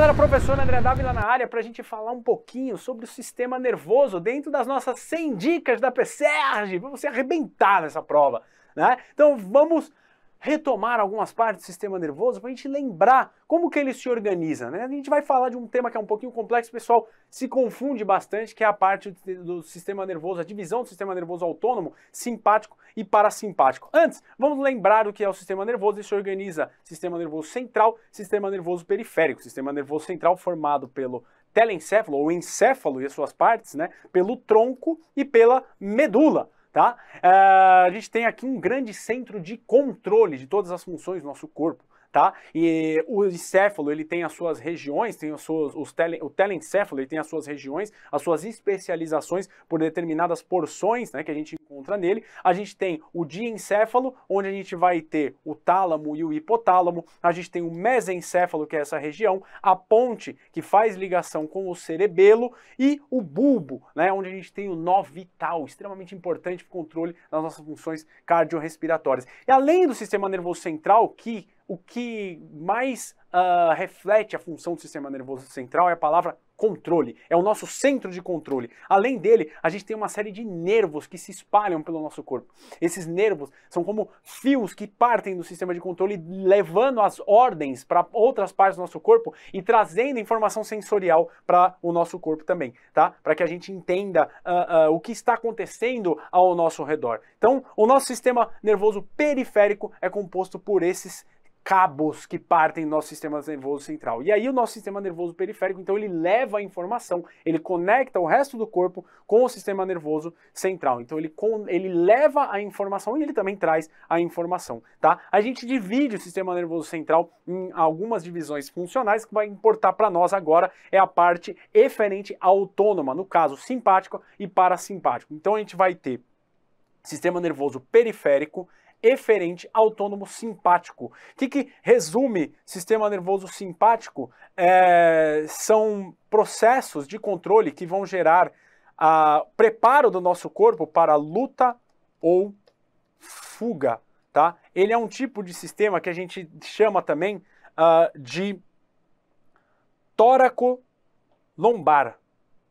galera, professor André Dávila na área para a gente falar um pouquinho sobre o sistema nervoso dentro das nossas 100 dicas da PSERG, para você arrebentar nessa prova, né? Então vamos retomar algumas partes do sistema nervoso para a gente lembrar como que ele se organiza. Né? A gente vai falar de um tema que é um pouquinho complexo, o pessoal se confunde bastante, que é a parte do sistema nervoso, a divisão do sistema nervoso autônomo, simpático e parasimpático. Antes, vamos lembrar o que é o sistema nervoso, ele se organiza sistema nervoso central, sistema nervoso periférico, sistema nervoso central formado pelo telencéfalo ou encéfalo e as suas partes, né, pelo tronco e pela medula tá? Eh, a gente tem aqui um grande centro de controle de todas as funções do nosso corpo tá? E o encéfalo, ele tem as suas regiões, tem os os tele, o telencéfalo, ele tem as suas regiões, as suas especializações por determinadas porções, né, que a gente encontra nele. A gente tem o diencéfalo, onde a gente vai ter o tálamo e o hipotálamo. A gente tem o mesencéfalo, que é essa região, a ponte, que faz ligação com o cerebelo, e o bulbo, né, onde a gente tem o nó vital, extremamente importante para o controle das nossas funções cardiorrespiratórias. E além do sistema nervoso central, que o que mais uh, reflete a função do sistema nervoso central é a palavra controle, é o nosso centro de controle. Além dele, a gente tem uma série de nervos que se espalham pelo nosso corpo. Esses nervos são como fios que partem do sistema de controle, levando as ordens para outras partes do nosso corpo e trazendo informação sensorial para o nosso corpo também, tá? Para que a gente entenda uh, uh, o que está acontecendo ao nosso redor. Então, o nosso sistema nervoso periférico é composto por esses cabos que partem do nosso sistema nervoso central. E aí o nosso sistema nervoso periférico, então ele leva a informação, ele conecta o resto do corpo com o sistema nervoso central. Então ele, com, ele leva a informação e ele também traz a informação, tá? A gente divide o sistema nervoso central em algumas divisões funcionais que vai importar para nós agora é a parte eferente autônoma, no caso simpático e parasimpático. Então a gente vai ter sistema nervoso periférico, eferente autônomo simpático. O que, que resume sistema nervoso simpático? É, são processos de controle que vão gerar a preparo do nosso corpo para luta ou fuga, tá? Ele é um tipo de sistema que a gente chama também uh, de tóraco lombar,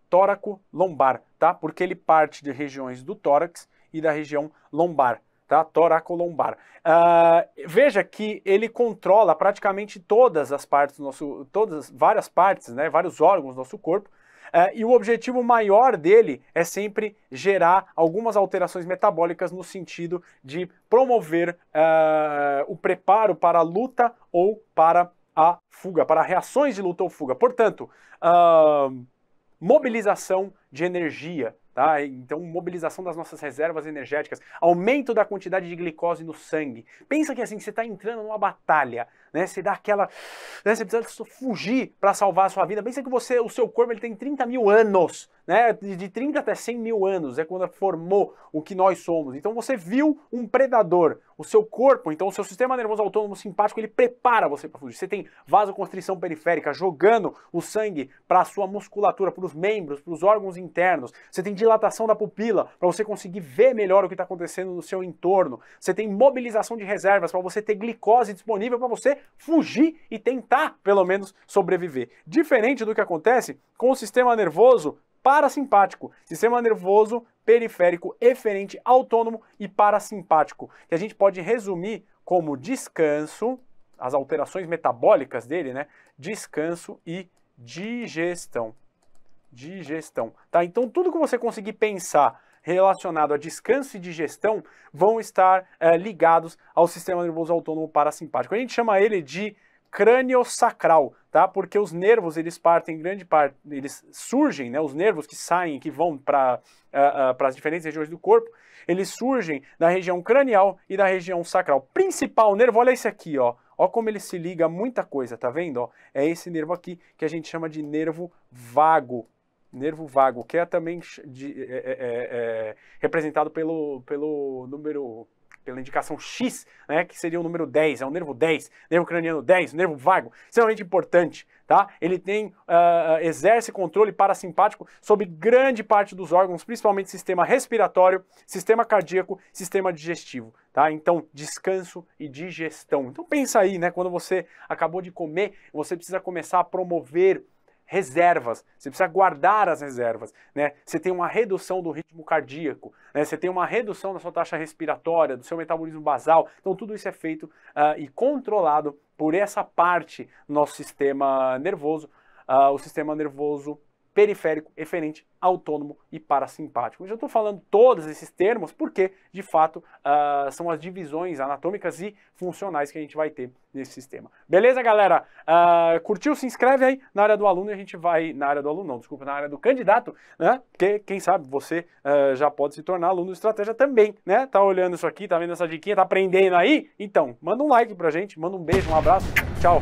tóraco lombar, tá? Porque ele parte de regiões do tórax e da região lombar tá? Toracolombar. Uh, veja que ele controla praticamente todas as partes do nosso, todas, várias partes, né? Vários órgãos do nosso corpo. Uh, e o objetivo maior dele é sempre gerar algumas alterações metabólicas no sentido de promover uh, o preparo para a luta ou para a fuga, para reações de luta ou fuga. Portanto, mobilização de energia, Tá? Então, mobilização das nossas reservas energéticas, aumento da quantidade de glicose no sangue. Pensa que assim, você está entrando numa batalha, né? Você dá aquela. Né? Você precisa fugir para salvar a sua vida. Pensa que você, o seu corpo ele tem 30 mil anos né, de 30 até 100 mil anos, é quando formou o que nós somos. Então você viu um predador, o seu corpo, então o seu sistema nervoso autônomo simpático, ele prepara você para fugir. Você tem vasoconstrição periférica jogando o sangue para a sua musculatura, para os membros, para os órgãos internos. Você tem dilatação da pupila para você conseguir ver melhor o que está acontecendo no seu entorno. Você tem mobilização de reservas para você ter glicose disponível para você fugir e tentar, pelo menos, sobreviver. Diferente do que acontece com o sistema nervoso parasimpático, sistema nervoso periférico eferente autônomo e parasimpático, que a gente pode resumir como descanso, as alterações metabólicas dele, né? Descanso e digestão. Digestão, tá? Então tudo que você conseguir pensar relacionado a descanso e digestão vão estar é, ligados ao sistema nervoso autônomo parasimpático. A gente chama ele de crânio-sacral, tá? Porque os nervos, eles partem grande parte, eles surgem, né? Os nervos que saem, que vão para uh, uh, para as ah, ah, diferentes regiões do corpo, eles surgem na região cranial e na região sacral. Principal nervo, olha esse aqui, ó. Ó como ele se liga a muita coisa, tá vendo, ó? É esse nervo aqui que a gente chama de nervo vago. Nervo vago, que é também de, é, é, é, é, representado pelo, pelo número pela indicação X, né, que seria o número 10, é o nervo 10, nervo craniano 10, nervo vago, extremamente importante, tá? Ele tem, uh, exerce controle parasimpático sobre grande parte dos órgãos, principalmente sistema respiratório, sistema cardíaco, sistema digestivo, tá? Então, descanso e digestão. Então, pensa aí, né, quando você acabou de comer, você precisa começar a promover reservas, você precisa guardar as reservas, né? Você tem uma redução do ritmo cardíaco, né? Você tem uma redução da sua taxa respiratória, do seu metabolismo basal. Então tudo isso é feito uh, e controlado por essa parte do nosso sistema nervoso, uh, o sistema nervoso periférico, eferente, autônomo e parasimpático. Eu já estou falando todos esses termos porque, de fato, uh, são as divisões anatômicas e funcionais que a gente vai ter nesse sistema. Beleza, galera? Uh, curtiu? Se inscreve aí na área do aluno e a gente vai na área do aluno, não, desculpa, na área do candidato, né? Porque, quem sabe, você uh, já pode se tornar aluno de estratégia também, né? Tá olhando isso aqui, tá vendo essa diquinha, tá aprendendo aí? Então, manda um like pra gente, manda um beijo, um abraço, tchau!